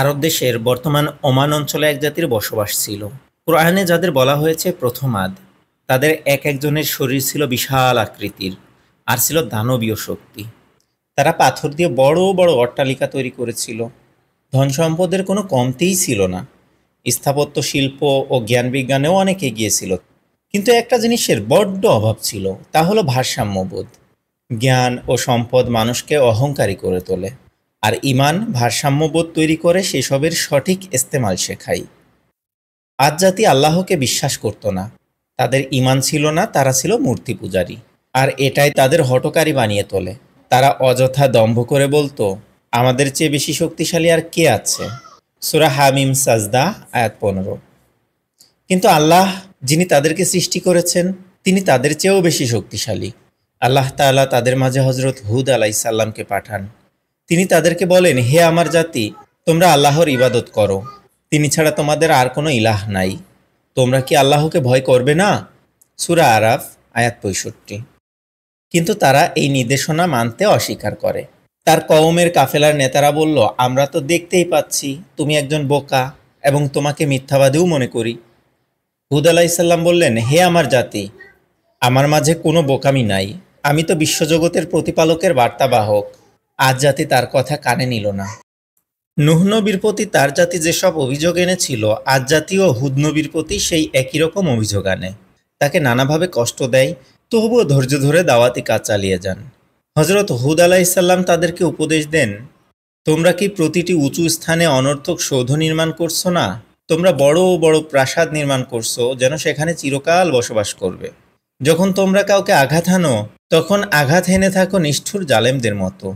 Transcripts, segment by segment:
আরব দেশের বর্তমান ওমান অঞ্চলে এক জাতির বসবাস ছিল কোরআনে যাদের বলা হয়েছে প্রথম আদ তাদের এক একজনের শরীর ছিল বিশাল আকৃতির আর ছিল দানবীয় শক্তি তারা পাথর দিয়ে বড় বড় অট্টালিকা তৈরি করেছিল ধন সম্পদের কোনো কমতিই ছিল না স্থাপত্য শিল্প ও জ্ঞান বিজ্ঞানেও অনেক এগিয়েছিল কিন্তু একটা জিনিসের বড্ড অভাব ছিল তা হলো ভারসাম্যবোধ জ্ঞান ও সম্পদ মানুষকে অহংকারী করে তোলে আর ইমান ভারসাম্যবোধ তৈরি করে সেসবের সঠিক ইস্তেমাল শেখাই আজ জাতি আল্লাহকে বিশ্বাস করত না তাদের ইমান ছিল না তারা ছিল মূর্তি পূজারী আর এটাই তাদের হটকারী বানিয়ে তোলে তারা অযথা দম্ভ করে বলতো আমাদের চেয়ে বেশি শক্তিশালী আর কে আছে সুরা হামিম সাজদা আয়াত পনেরো কিন্তু আল্লাহ যিনি তাদেরকে সৃষ্টি করেছেন তিনি তাদের চেয়েও বেশি শক্তিশালী আল্লাহ তাআলা তাদের মাঝে হজরত হুদ আলাইসাল্লামকে পাঠান তিনি তাদেরকে বলেন হে আমার জাতি তোমরা আল্লাহর ইবাদত করো তিনি ছাড়া তোমাদের আর কোনো ইলাহ নাই তোমরা কি আল্লাহকে ভয় করবে না সুরা আরাফ আয়াত পঁয়ষট্টি কিন্তু তারা এই নির্দেশনা মানতে অস্বীকার করে তার কওমের কাফেলার নেতারা বলল আমরা তো দেখতেই পাচ্ছি তুমি একজন বোকা এবং তোমাকে মিথ্যাবাদীও মনে করি হুদ আলাহ ইসাল্লাম বললেন হে আমার জাতি আমার মাঝে কোনো বোকামি নাই আমি তো বিশ্বজগতের প্রতিপালকের বার্তাবাহক আজ জাতি তার কথা কানে নিল না নুহনবীর প্রতি তার জাতি যেসব অভিযোগ এনেছিল আজ জাতি ও হুদনবীর প্রতি সেই একই রকম অভিযোগ আনে তাকে নানাভাবে কষ্ট দেয় তবুও ধৈর্য ধরে দাওয়াতি কাজ চালিয়ে যান হজরত হুদ আলাইসাল্লাম তাদেরকে উপদেশ দেন তোমরা কি প্রতিটি উঁচু স্থানে অনর্থক সৌধ নির্মাণ করছো না তোমরা বড় বড় প্রাসাদ নির্মাণ করছো যেন সেখানে চিরকাল বসবাস করবে যখন তোমরা কাউকে আঘাত হানো তখন আঘাত হেনে থাকো নিষ্ঠুর জালেমদের মতো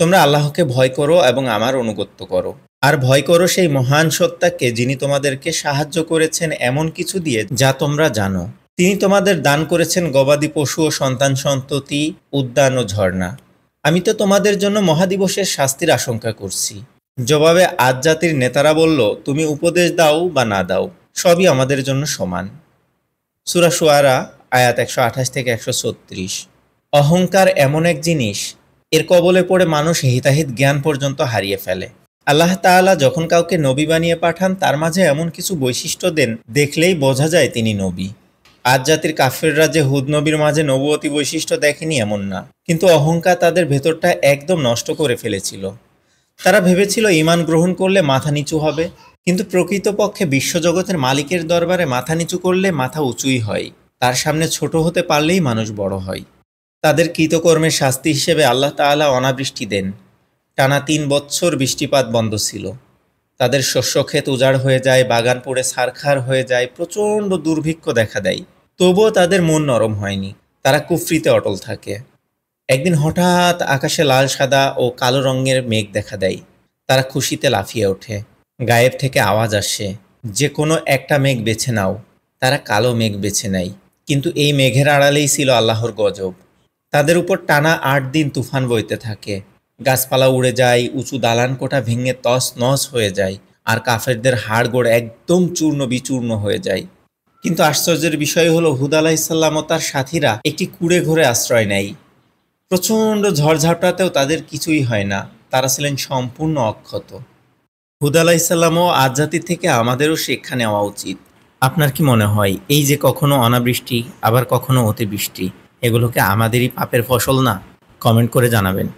তোমরা আল্লাহকে ভয় করো এবং আমার অনুগত্য করো আর ভয় করো সেই মহান সত্তাকে যিনি তোমাদেরকে সাহায্য করেছেন এমন কিছু দিয়ে যা তোমরা জানো তিনি তোমাদের দান করেছেন গবাদি পশু ও সন্তান সন্ততি উদ্যান ও ঝর্ণা আমি তো তোমাদের জন্য মহাদিবসের শাস্তির আশঙ্কা করছি জবাবে আজ জাতির নেতারা বলল তুমি উপদেশ দাও বা না দাও সবই আমাদের জন্য সমান সুরা আয়াত একশো আঠাশ থেকে একশো ছত্রিশ অহংকার এমন এক জিনিস এর কবলে পড়ে মানুষ হিতাহিত জ্ঞান পর্যন্ত হারিয়ে ফেলে আল্লাহ তাআলা যখন কাউকে নবী বানিয়ে পাঠান তার মাঝে এমন কিছু বৈশিষ্ট্য দেন দেখলেই বোঝা যায় তিনি নবী আজ জাতির কাফেররা যে হুদ নবীর মাঝে নবুয়তি বৈশিষ্ট্য দেখেনি এমন না কিন্তু অহংকার তাদের ভেতরটা একদম নষ্ট করে ফেলেছিল তারা ভেবেছিল ইমান গ্রহণ করলে মাথা নিচু হবে কিন্তু প্রকৃতপক্ষে বিশ্বজগতের মালিকের দরবারে মাথা নিচু করলে মাথা উঁচুই হয় তার সামনে ছোট হতে পারলেই মানুষ বড় হয় তাদের কৃতকর্মের শাস্তি হিসেবে আল্লাহ তালা অনাবৃষ্টি দেন টানা তিন বছর বৃষ্টিপাত বন্ধ ছিল তাদের শস্যক্ষেত উজাড় হয়ে যায় বাগান পড়ে সারখার হয়ে যায় প্রচণ্ড দুর্ভিক্ষ দেখা দেয় তবুও তাদের মন নরম হয়নি তারা কুফরিতে অটল থাকে একদিন হঠাৎ আকাশে লাল সাদা ও কালো রঙের মেঘ দেখা দেয় তারা খুশিতে লাফিয়ে ওঠে গায়েব থেকে আওয়াজ আসে যে কোনো একটা মেঘ বেছে নাও তারা কালো মেঘ বেছে নেয় কিন্তু এই মেঘের আড়ালেই ছিল আল্লাহর গজব তাদের উপর টানা আট দিন তুফান বইতে থাকে গাছপালা উড়ে যায় উঁচু দালান কোটা ভেঙে তস নস হয়ে যায় আর কাফেরদের হাড়গোড় একদম চূর্ণ বিচূর্ণ হয়ে যায় কিন্তু আশ্চর্যের বিষয় হলো হুদ আলাহিসাল্লাম ও তার সাথীরা একটি কুড়ে ঘরে আশ্রয় নেয় প্রচণ্ড ঝড়ঝাপটাতেও তাদের কিছুই হয় না তারা ছিলেন সম্পূর্ণ অক্ষত হুদ আলাহিসাল্লাম ও আজাতি থেকে আমাদেরও শিক্ষা নেওয়া উচিত আপনার কি মনে হয় এই যে কখনো অনাবৃষ্টি আবার কখনো অতিবৃষ্টি এগুলোকে আমাদেরই পাপের ফসল না কমেন্ট করে জানাবেন